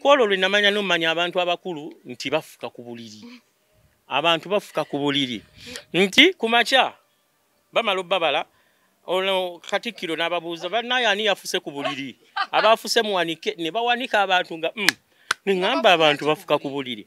kwolwo lwe namanya nomanya abantu abakulu nti bafuka ku buliri abantu bafuka ku buliri nti kumakya bamala obabala ono katikiro n'ababuuza banaye ani yafuse ku buliri abafuse muwanike ne bawanika abantu nga mm, ne ngamba abantu bafuka ku buliri